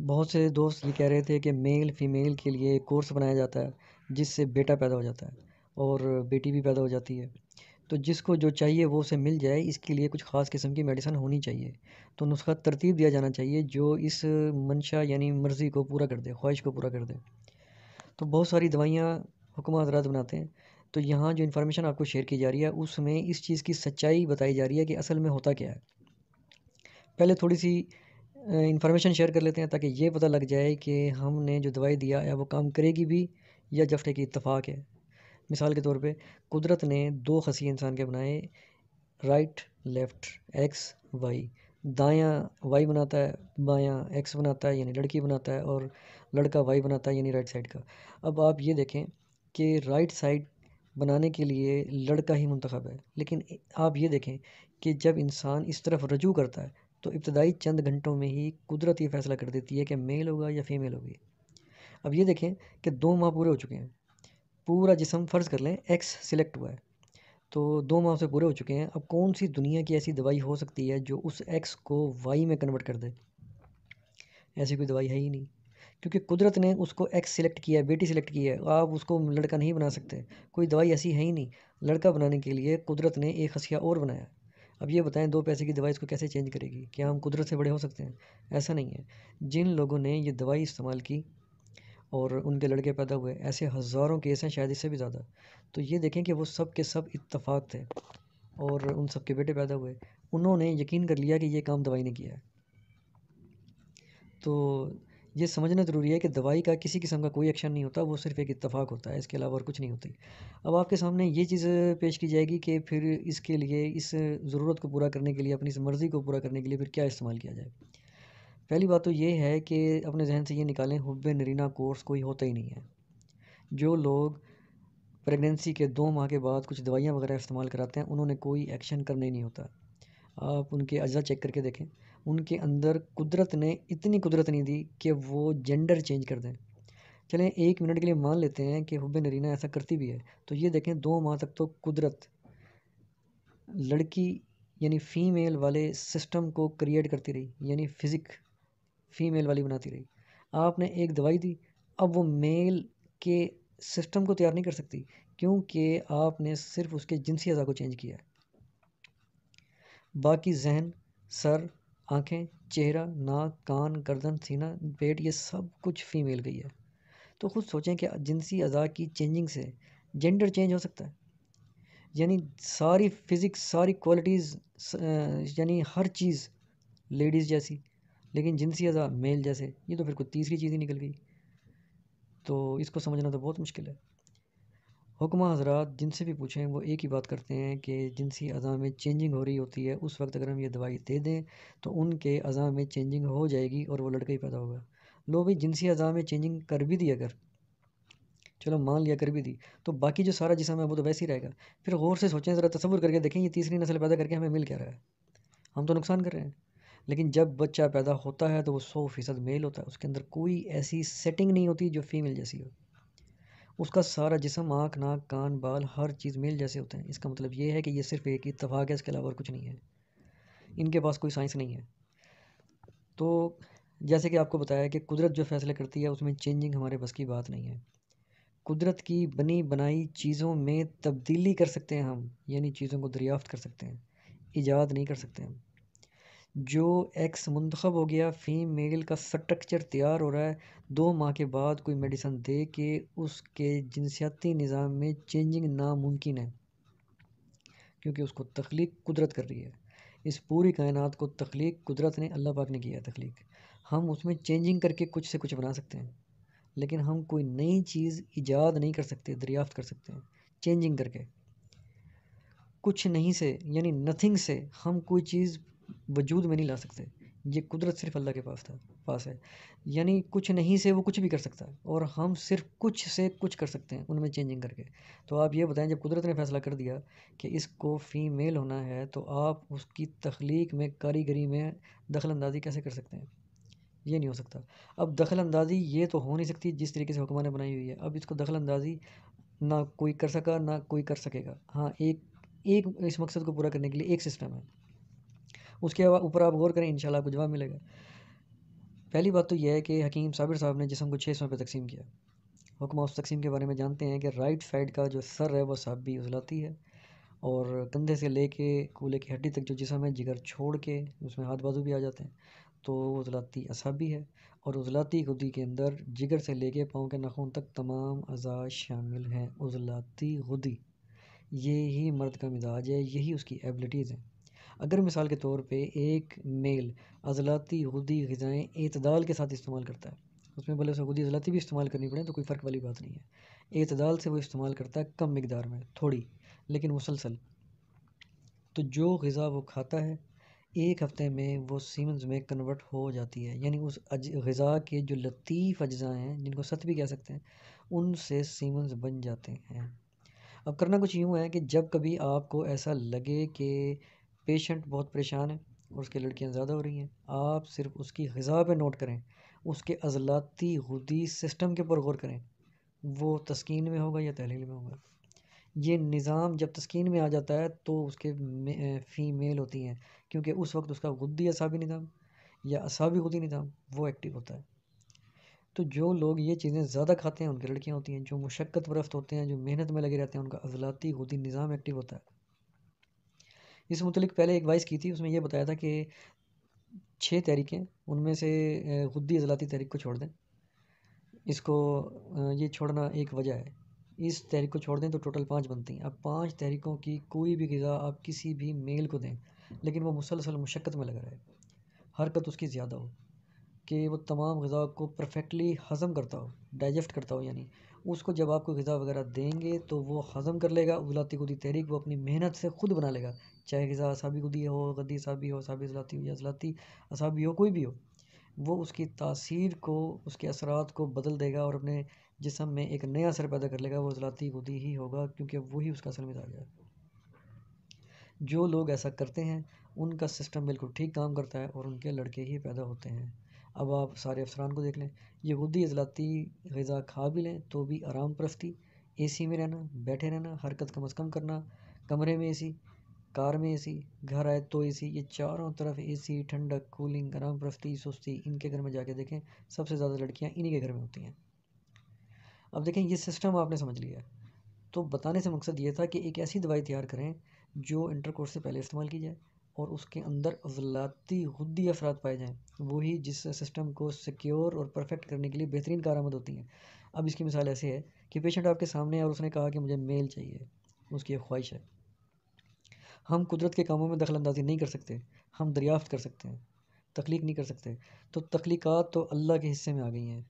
बहुत से दोस्त ये कह रहे थे कि मेल फीमेल के लिए एक कोर्स बनाया जाता है जिससे बेटा पैदा हो जाता है और बेटी भी पैदा हो जाती है तो जिसको जो चाहिए वो उसे मिल जाए इसके लिए कुछ ख़ास किस्म की मेडिसन होनी चाहिए तो नुस्खा तरतीब दिया जाना चाहिए जो इस मंशा यानी मर्ज़ी को पूरा कर दे ख्वाहिश को पूरा कर दे तो बहुत सारी दवाइयाँ हुक्म हजरात बनाते हैं तो यहाँ जो इन्फॉर्मेशन आपको शेयर की जा रही है उसमें इस चीज़ की सच्चाई बताई जा रही है कि असल में होता क्या है पहले थोड़ी सी इन्फॉर्मेशन शेयर कर लेते हैं ताकि ये पता लग जाए कि हमने जो दवाई दिया है वो काम करेगी भी या जफ्टे की इतफाक़ है मिसाल के तौर पे कुदरत ने दो खसी इंसान के बनाए राइट लेफ़्ट एक्स वाई दायां वाई बनाता है बायां एक्स बनाता है यानी लड़की बनाता है और लड़का वाई बनाता है यानी राइट साइड का अब आप ये देखें कि राइट साइड बनाने के लिए लड़का ही मंतखब है लेकिन आप ये देखें कि जब इंसान इस तरफ रजू करता है तो इब्तदाई चंद घंटों में ही कुदरत ये फ़ैसला कर देती है कि मेल होगा या फीमेल होगी अब ये देखें कि दो माह पूरे हो चुके हैं पूरा जिसम फ़र्ज़ कर लें एक्स सिलेक्ट हुआ है तो दो माह से पूरे हो चुके हैं अब कौन सी दुनिया की ऐसी दवाई हो सकती है जो उस एक्स को वाई में कन्वर्ट कर दे ऐसी कोई दवाई है ही नहीं क्योंकि कुदरत ने उसको एक्स सिलेक्ट किया है बेटी सिलेक्ट की है आप उसको लड़का नहीं बना सकते कोई दवाई ऐसी है ही नहीं लड़का बनाने के लिए कुदरत ने एक हसिया और बनाया अब ये बताएं दो पैसे की दवाई इसको कैसे चेंज करेगी क्या हम कुदरत से बड़े हो सकते हैं ऐसा नहीं है जिन लोगों ने ये दवाई इस्तेमाल की और उनके लड़के पैदा हुए ऐसे हज़ारों केस हैं शायद इससे भी ज़्यादा तो ये देखें कि वो सब के सब इतफाक़ थे और उन सब के बेटे पैदा हुए उन्होंने यकीन कर लिया कि ये काम दवाई ने किया है तो ये समझना ज़रूरी है कि दवाई का किसी किस्म का कोई एक्शन नहीं होता वो सिर्फ एक इतफाक़ होता है इसके अलावा और कुछ नहीं होती अब आपके सामने ये चीज़ पेश की जाएगी कि फिर इसके लिए इस ज़रूरत को पूरा करने के लिए अपनी मर्ज़ी को पूरा करने के लिए फिर क्या इस्तेमाल किया जाए पहली बात तो ये है कि अपने जहन से ये निकालें हुब नरीना कोर्स कोई होता ही नहीं है जो लोग प्रेगनेंसी के दो माह के बाद कुछ दवाइयाँ वगैरह इस्तेमाल कराते हैं उन्होंने कोई एक्शन करने नहीं होता आप उनके अज्जा चेक करके देखें उनके अंदर कुदरत ने इतनी कुदरत नहीं दी कि वो जेंडर चेंज कर दें चलें एक मिनट के लिए मान लेते हैं कि हुब नरीना ऐसा करती भी है तो ये देखें दो माह तक तो कुदरत लड़की यानी फ़ीमेल वाले सिस्टम को क्रिएट करती रही यानी फिज़िक फ़ीमेल वाली बनाती रही आपने एक दवाई दी अब वो मेल के सिस्टम को तैयार नहीं कर सकती क्योंकि आपने सिर्फ उसके जिनसी अज़ा को चेंज किया है बाकी जहन सर आँखें चेहरा नाक कान गर्दन सीना पेट ये सब कुछ फीमेल का ही है तो खुद सोचें कि जिनसी अज़ा की चेंजिंग से जेंडर चेंज हो सकता है यानी सारी फिज़िक्स सारी क्वालिटीज़ यानी हर चीज़ लेडीज़ जैसी लेकिन जिनसी अज़ा मेल जैसे ये तो फिर कोई तीसरी चीज़ ही निकल गई तो इसको समझना तो बहुत मुश्किल है हुक्मा हजरा जिनसे भी पूछें वो एक ही बात करते हैं कि जिनसी अज़ा में चेंजिंग हो रही होती है उस वक्त अगर हम ये दवाई दे दें तो उनके अज़ा में चेंजिंग हो जाएगी और वो लड़का ही पैदा होगा लो भाई जिनसी अज़ा में चेंजिंग कर भी दी अगर चलो मान लिया कर भी दी तो बाकी जो सारा जिसम है वो तो वैसे ही रहेगा फिर गौर से सोचें ज़रा तस्वुर करके देखें ये तीसरी नस्ल पैदा करके हमें मिल क्या रहा है हम तो नुकसान कर रहे हैं लेकिन जब बच्चा पैदा होता है तो वो सौ फीसद मेल होता है उसके अंदर कोई ऐसी सेटिंग नहीं होती जो फीमेल जैसी हो उसका सारा जिसम आँख नाक कान बाल हर चीज़ मेल जैसे होते हैं इसका मतलब ये है कि ये सिर्फ एक इतफाक़ है इसके अलावा और कुछ नहीं है इनके पास कोई साइंस नहीं है तो जैसे कि आपको बताया कि कुदरत जो फैसले करती है उसमें चेंजिंग हमारे बस की बात नहीं है कुदरत की बनी बनाई चीज़ों में तब्दीली कर सकते हैं हम यानी चीज़ों को दरियाफ्त कर सकते हैं ईजाद नहीं कर सकते हम जो एक्स मंतखब हो गया फीमेल का स्ट्रक्चर तैयार हो रहा है दो माह के बाद कोई मेडिसन दे के उसके जिनसियाती निज़ाम में चेंजिंग नामुमकिन है क्योंकि उसको तख्लीक कुदरत कर रही है इस पूरी कायनात को तख्लीक कुदरत ने अल्लाह पाक ने किया है तख्लीक हम उसमें चेंजिंग करके कुछ से कुछ बना सकते हैं लेकिन हम कोई नई चीज़ ईजाद नहीं कर सकते दरियाफ्त कर सकते हैं चेंजिंग करके कुछ नहीं से यानी नथिंग से हम कोई चीज़ वजूद में नहीं ला सकते ये कुदरत सिर्फ अल्लाह के पास था पास है यानी कुछ नहीं से वो कुछ भी कर सकता है और हम सिर्फ कुछ से कुछ कर सकते हैं उनमें चेंजिंग करके तो आप ये बताएं जब कुदरत ने फैसला कर दिया कि इसको फ़ीमेल होना है तो आप उसकी तख्लीक में कारीगरी में दखल अंदाजी कैसे कर सकते हैं ये नहीं हो सकता अब दखल अंदाजी ये तो हो नहीं सकती जिस तरीके से हुक्मा ने बनाई हुई है अब इसको दखल अंदाजी ना कोई कर सका ना कोई कर सकेगा हाँ एक एक इस मकसद को पूरा करने के लिए एक सिस्टम है उसके ऊपर आप गौर करें इन आपको जवाब मिलेगा पहली बात तो यह है कि हकीम साबिर साहब ने जिसम को छः सौ पर तकसीम किया हुक्म उस तकसीम के बारे में जानते हैं कि राइट साइड का जो सर है वह साबी उजलाती है और कंधे से ले कर कूले की हड्डी तक जो जिसम है जिगर छोड़ के उसमें हाथ बाजू भी आ जाते हैं तो उजलाती असाबी है और उजलाती गुदी के अंदर जिगर से लेके पाँव के नाखून तक तमाम अज़ा शामिल हैं उजलाती गुदी ये ही मर्द का मिजाज है यही उसकी एबिलिटीज़ हैं अगर मिसाल के तौर पे एक मेल अजलाती हदी गज़ाएँ अतदाल के साथ इस्तेमाल करता है उसमें भले उसे खुदी अजलाती भी इस्तेमाल करनी पड़े तो कोई फ़र्क वाली बात नहीं है अतदाल से वो इस्तेमाल करता है कम मकदार में थोड़ी लेकिन मुसलसल तो जो गज़ा वो खाता है एक हफ़्ते में वो सीमेंस में कन्वर्ट हो जाती है यानी उस गज़ा के जो लतीफ़ अज्जा हैं जिनको सत भी कह सकते हैं उनसे सीमेंस बन जाते हैं अब करना कुछ यूँ है कि जब कभी आपको ऐसा लगे कि पेशेंट बहुत परेशान है और उसकी लड़कियाँ ज़्यादा हो रही हैं आप सिर्फ उसकी ग़ज़ा पर नोट करें उसके अज़लाती हदी सिस्टम के ऊपर गौर करें वो तस्किन में होगा या तहलील में होगा ये निज़ाम जब तस्किन में आ जाता है तो उसके फ़ीमेल होती हैं क्योंकि उस वक्त उसका गुद्दी असाबी निज़ाम या असाबी गुदी निज़ाम वो एक्टिव होता है तो जो लोग ये चीज़ें ज़्यादा खाते हैं उनकी लड़कियाँ होती हैं जो मुशक्क़त परस्त होते हैं जो मेहनत में लगे रहते हैं उनका अजलाती गुदी निज़ाम एक्टिव होता है इस मतलब पहले एक वाइस की थी उसमें यह बताया था कि छः तहरीकें उनमें से खुदी अजलाती तहरीक को छोड़ दें इसको ये छोड़ना एक वजह है इस तहरीक को छोड़ दें तो टोटल पाँच बनती हैं अब पाँच तहरीकों की कोई भी गज़ा आप किसी भी मेल को दें लेकिन वो मुसलसल मुशक्क़त में लगा रहे हरकत उसकी ज़्यादा हो कि वो तमाम गज़ा को परफेक्टली हज़म करता हो डाइजेस्ट करता हो यानी उसको जब आपको गज़ा वगैरह देंगे तो वो हज़म कर लेगा उजलाती खुदी तहरीक वो अपनी मेहनत से ख़ुद बना लेगा चाहे किसी असाबी गुदी हो गदी असाबी हो असाबी असलाती या असलाती असाबी हो कोई भी हो वो उसकी तासीर को उसके असरात को बदल देगा और अपने जिसम में एक नया असर पैदा कर लेगा वो असलाती गुदी ही होगा क्योंकि वही उसका असल मिजाज है जो लोग ऐसा करते हैं उनका सिस्टम बिल्कुल ठीक काम करता है और उनके लड़के ही पैदा होते हैं अब आप सारे अफसरान को देख लें यहूदी अजलाती गज़ा खा भी लें तो भी आराम परस्ती ए सी में रहना बैठे रहना हरकत कम अज़ कम करना कमरे में ए सी कार में ए_सी घर आए तो ए_सी ये चारों तरफ ए_सी ठंडक कूलिंग आराम प्रस्ती सुस्ती इनके घर में जाके देखें सबसे ज़्यादा लड़कियाँ इन्हीं के घर में होती हैं अब देखें ये सिस्टम आपने समझ लिया तो बताने से मकसद ये था कि एक ऐसी दवाई तैयार करें जो इंटरकोर्स से पहले इस्तेमाल की जाए और उसके अंदर अजलाती खुदी अफराद पाए जाएँ वही जिस सिस्टम को सिक्योर और परफेक्ट करने के लिए बेहतरीन कारामद होती हैं अब इसकी मिसाल ऐसे है कि पेशेंट आपके सामने है और उसने कहा कि मुझे मेल चाहिए उसकी ख्वाहिश है हम कुदरत के कामों में दखल अंदाजी नहीं कर सकते हम दरियाफ्त कर सकते हैं तख्लीक नहीं कर सकते तो तख्लीक तो अल्लाह के हिस्से में आ गई हैं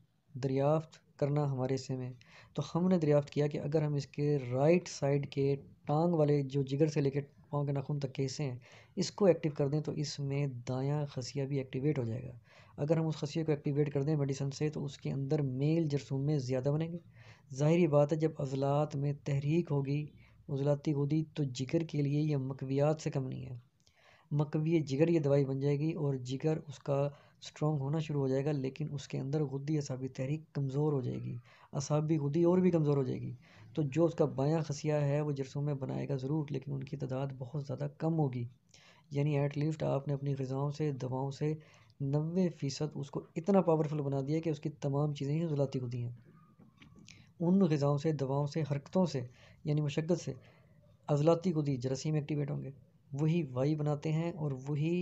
दरियाफ्त करना हमारे हिस्से में तो हमने दरियाफ्त किया कि अगर हम इसके राइट साइड के टांग वाले जो जिगर से लेकर पाँव के नाखून तक के हिस्से हैं इसको एक्टिव कर दें तो इसमें दाया खसिया भी एक्टिवेट हो जाएगा अगर हम उस खसिया को एक्टिवेट कर दें मेडिसन से तो उसके अंदर मेल जरसूमें ज़्यादा बनेंगे ज़ाहरी बात है जब अजलात में तहरीक होगी उजलाती गोदी तो जिगर के लिए यह मकवियात से कम नहीं है मकवी जिगर यह दवाई बन जाएगी और जिगर उसका स्ट्रॉन्ग होना शुरू हो जाएगा लेकिन उसके अंदर खुदी असाबी तहरीक कमज़ोर हो जाएगी असाबी खुदी और भी कमज़ोर हो जाएगी तो जो उसका बायां खसिया है वो जरसों में बनाएगा ज़रूर लेकिन उनकी तादाद बहुत ज़्यादा कम होगी यानी एट लीस्ट आपने अपनी गज़ाओं से दवाओं से नबे फ़ीसद उसको इतना पावरफुल बना दिया कि उसकी तमाम चीज़ें ही जुलाती खुदी हैं उन गज़ाओं से दवाओं से हरकतों से यानी मशक्क़त से अज़लाती गुदी जरासीम एक्टिवेट होंगे वही वाई बनाते हैं और वही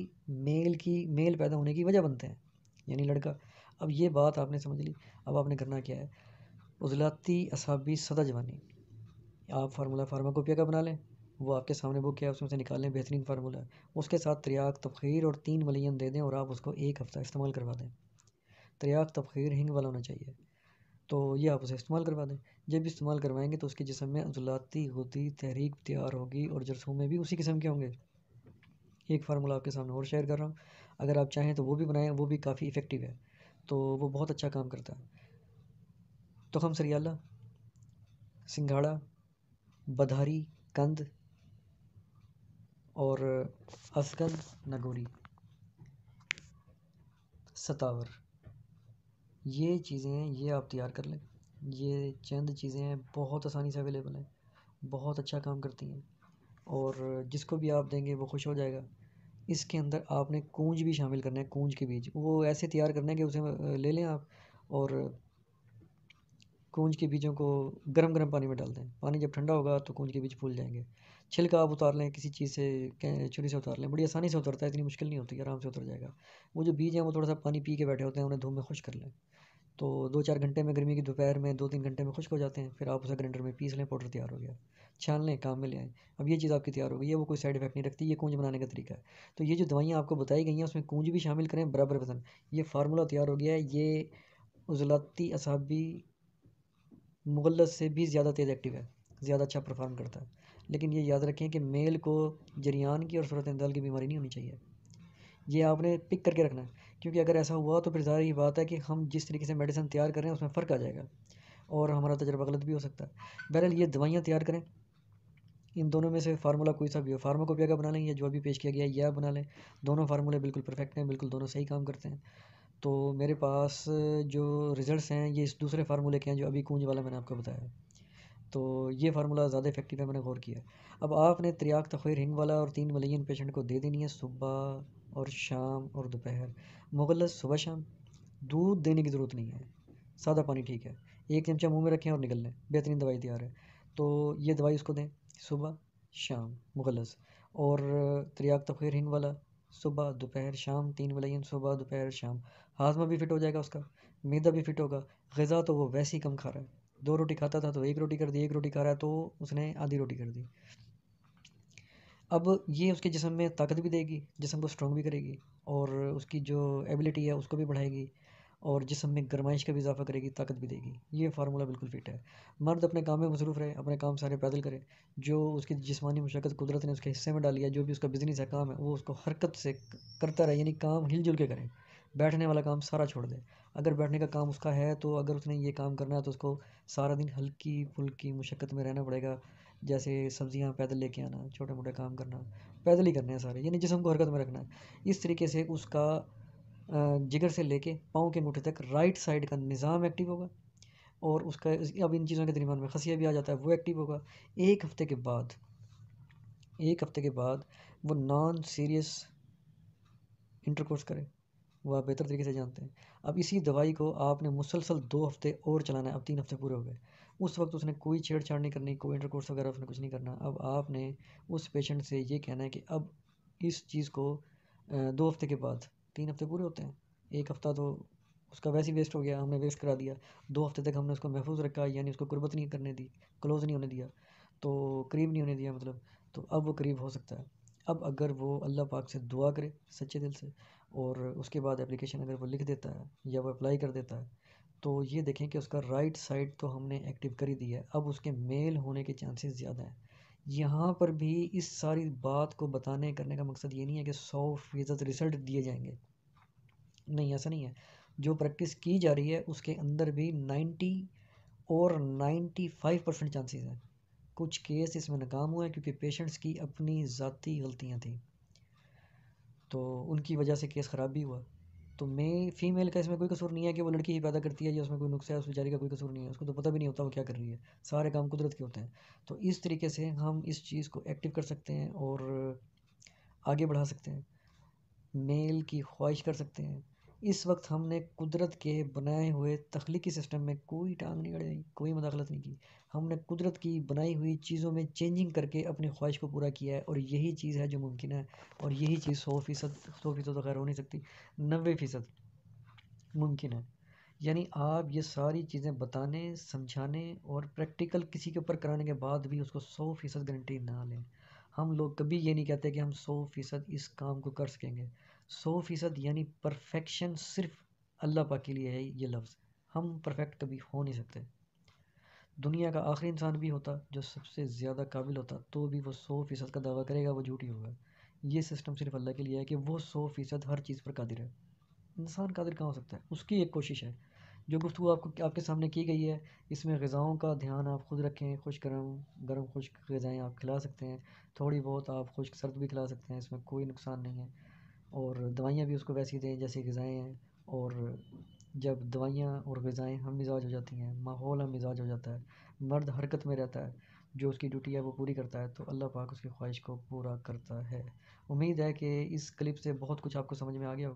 मेल की मेल पैदा होने की वजह बनते हैं यानी लड़का अब ये बात आपने समझ ली अब आपने करना क्या है उजलाती असाबी सदा जवानी आप फार्मूला फार्माकोपिया का बना लें वो आपके सामने बुक है उसमें से निकाल लें बेहतरीन फार्मूला उसके साथ तरियाक तबखीर और तीन मलियन दे दें और आप उसको एक हफ़्ता इस्तेमाल करवा दें तरियाक तबखीर हिंग वाला होना चाहिए तो ये आप उसे इस्तेमाल करवा दें जब इस्तेमाल करवाएंगे तो उसके जिसम में अजलाती होती तहरीक तैयार होगी और जरसूमें भी उसी किस्म के होंगे एक फार्मूला आपके सामने और शेयर कर रहा हूँ अगर आप चाहें तो वो भी बनाएं वो भी काफ़ी इफ़ेक्टिव है तो वो बहुत अच्छा काम करता है तो हम सरियाला सिंघाड़ा बधारी कंद और असगंद नगोरी सतावर ये चीज़ें हैं ये आप तैयार कर लें ये चंद चीज़ें हैं बहुत आसानी से अवेलेबल हैं बहुत अच्छा काम करती हैं और जिसको भी आप देंगे वो खुश हो जाएगा इसके अंदर आपने कूंज भी शामिल करना है कूंज के बीज वो ऐसे तैयार करना है कि उसे ले लें आप और कूंज के बीजों को गर्म गर्म पानी में डाल दें पानी जब ठंडा होगा तो कूंज के बीज फूल जाएंगे छिलका आप उतार लें किसी चीज़ से छुरी से उतार लें बड़ी आसानी से उतरता है इतनी मुश्किल नहीं होती आराम से उतर जाएगा वो जो बीज हैं वो थोड़ा सा पानी पी के बैठे होते हैं उन्हें धूप में खुश कर लें तो दो चार घंटे में गर्मी की दोपहर में दो तीन घंटे में खुश्क हो जाते हैं फिर आप उसे ग्राइंडर में पीस लें पाउडर तैयार हो गया छान लें काम में ले आएँ अब ये चीज़ आपकी तैयार हो गई है वो कोई साइड इफेक्ट नहीं रखती ये कूंज बनाने का तरीका है तो ये जो दवाइयाँ आपको बताई गई हैं उसमें कूंज भी शामिल करें बराबर वजन ये फार्मूला तैयार हो गया है ये उजलाती असाबी मुगलत से भी ज़्यादा तेज़ एक्टिव है ज़्यादा अच्छा परफॉर्म करता है लेकिन ये याद रखें कि मेल को जरियान की और सूरत की बीमारी नहीं होनी चाहिए ये आपने पिक करके रखना है क्योंकि अगर ऐसा हुआ तो फिर ज़ाहिर ये बात है कि हम जिस तरीके से मेडिसिन तैयार कर रहे हैं उसमें फ़र्क आ जाएगा और हमारा तजर्बा गलत भी हो सकता है बहरहाल ये दवाइयाँ तैयार करें इन दोनों में से फार्मूला कोई सा भी हो फार्माकोपिया का बना लें या जो भी पेश किया गया है यह बना लें दोनों फार्मूले बिल्कुल परफेक्ट हैं बिल्कुल दोनों सही काम करते हैं तो मेरे पास जो रिज़ल्ट हैं ये इस दूसरे फार्मूले के हैं जो अभी कूंज वाला मैंने आपको बताया तो ये फार्मूला ज़्यादा इफेक्टिव है मैंने गौर किया अब आपने त्रियाक तखीर हिंग वाला और तीन मलियन पेशेंट को दे देनी है सुबह और शाम और दोपहर मुगल सुबह शाम दूध देने की ज़रूरत नहीं है सादा पानी ठीक है एक चमचा मुंह में रखें और निकल लें बेहतरीन दवाई तैयार है तो ये दवाई उसको दें सुबह शाम मुगलस और तो तफीर हिंग वाला सुबह दोपहर शाम तीन हिंद सुबह दोपहर शाम हाजमा भी फिट हो जाएगा उसका मैदा भी फिट होगा गज़ा तो वो वैसे ही कम खा रहा है दो रोटी खाता था तो एक रोटी कर दी एक रोटी खा रहा है तो उसने आधी रोटी कर दी अब ये उसके जिसम में ताकत भी देगी जिसम को स्ट्रॉन्ग भी करेगी और उसकी जो एबिलिटी है उसको भी बढ़ाएगी और जिसम में गर्माइश का भी इजाफा करेगी ताकत भी देगी ये फार्मूला बिल्कुल फिट है मर्द अपने काम में मसरूफ़ रहे अपने काम सारे पैदल करे जो उसकी जिसमानी मशक्क़त कुदरत ने उसके हिस्से में डाली है जो भी उसका बिजनेस है काम है वो उसको हरकत से करता रहे यानी काम हिलजुल के करें बैठने वाला काम सारा छोड़ दें अगर बैठने का काम उसका है तो अगर उसने ये काम करना है तो उसको सारा दिन हल्की फुल्की मशक्क़त में रहना पड़ेगा जैसे सब्ज़ियाँ पैदल लेके आना छोटे मोटे काम करना पैदल ही करने हैं सारे यानी जिसम को हरकत में रखना है इस तरीके से उसका जिगर से लेके पाँव के अंगूठे तक राइट साइड का निज़ाम एक्टिव होगा और उसका अब इन चीज़ों के दरमियान में खसिया भी आ जाता है वो एक्टिव होगा एक हफ़्ते के बाद एक हफ़्ते के बाद वो नॉन सीरियस इंटरकोर्स करे वो आप बेहतर तरीके से जानते हैं अब इसी दवाई को आपने मुसलसल दो हफ़्ते और चलाना है अब तीन हफ़्ते पूरे हो गए उस वक्त उसने कोई छेड़छाड़ नहीं करनी कोई इंटरकोर्स वगैरह उसने कुछ नहीं करना अब आपने उस पेशेंट से ये कहना है कि अब इस चीज़ को दो हफ्ते के बाद तीन हफ्ते पूरे होते हैं एक हफ़्ता तो उसका वैसे ही वेस्ट हो गया हमने वेस्ट करा दिया दो हफ्ते तक हमने उसको महफूज रखा यानी उसको कुर्बत नहीं करने दी क्लोज़ नहीं होने दिया तो करीब नहीं होने दिया मतलब तो अब वो करीब हो सकता है अब अगर वो अल्लाह पाक से दुआ करे सच्चे दिल से और उसके बाद एप्लीकेशन अगर वो लिख देता है या वो अप्लाई कर देता है तो ये देखें कि उसका राइट साइड तो हमने एक्टिव कर ही दिया है अब उसके मेल होने के चांसेस ज़्यादा हैं यहाँ पर भी इस सारी बात को बताने करने का मकसद ये नहीं है कि सौ फीसद रिजल्ट दिए जाएंगे नहीं ऐसा नहीं है जो प्रैक्टिस की जा रही है उसके अंदर भी नाइन्टी और नाइन्टी फाइव परसेंट चांसेज़ हैं कुछ केस इसमें नाकाम हुए क्योंकि पेशेंट्स की अपनी ज़ाती गलतियाँ थी तो उनकी वजह से केस ख़राब भी हुआ तो मैं फीमेल का इसमें कोई कसूर नहीं है कि वो लड़की ही पैदा करती है या उसमें कोई नुकसान है उस बेचारी का कोई कसूर नहीं है उसको तो पता भी नहीं होता वो क्या कर रही है सारे काम कुदरत के होते हैं तो इस तरीके से हम इस चीज़ को एक्टिव कर सकते हैं और आगे बढ़ा सकते हैं मेल की ख्वाहिश कर सकते हैं इस वक्त हमने कुदरत के बनाए हुए तख्लीकी सिस्टम में कोई टांग नहीं अड़ाई कोई मुदाखलत नहीं की हमने कुदरत की बनाई हुई चीज़ों में चेंजिंग करके अपनी ख्वाहिश को पूरा किया है और यही चीज़ है जो मुमकिन है और यही चीज़ सौ फ़ीसद सौ फ़ीसद तो खैर हो नहीं सकती नबे फ़ीसद मुमकिन है यानी आप ये सारी चीज़ें बताने समझाने और प्रैक्टिकल किसी के ऊपर कराने के बाद भी उसको सौ फ़ीसद गारंटी ना लें हम लोग कभी ये नहीं कहते कि हम सौ फ़ीसद इस काम को कर सकेंगे सौ फ़ीसद यानी परफेक्शन सिर्फ अल्लाह पाक के लिए है ये लफ्ज़ हम परफेक्ट कभी हो नहीं सकते दुनिया का आखिरी इंसान भी होता जो सबसे ज़्यादा काबिल होता तो भी वो सौ फ़ीसद का दावा करेगा वो झूठ ही होगा ये सिस्टम सिर्फ अल्लाह के लिए है कि वो सौ फ़ीसद हर चीज़ पर कादिर है इंसान कादिर कहाँ हो सकता है उसकी एक कोशिश है जो गुफ्तु आपको आपके सामने की गई है इसमें गज़ाओं का ध्यान आप खुद रखें खुश गर्म गर्म खुश्क गज़ाएँ आप खिला सकते हैं थोड़ी बहुत आप खुश्क सर्द भी खिला सकते हैं इसमें कोई नुकसान नहीं है और दवाइयाँ भी उसको वैसी दें जैसी गज़ाएँ हैं और जब दवाइयाँ और गज़ाएँ हम मिजाज हो जाती हैं माहौल हम मिजाज हो जाता है मर्द हरकत में रहता है जो उसकी ड्यूटी है वो पूरी करता है तो अल्लाह पाक उसकी ख्वाहिश को पूरा करता है उम्मीद है कि इस क्लिप से बहुत कुछ आपको समझ में आ गया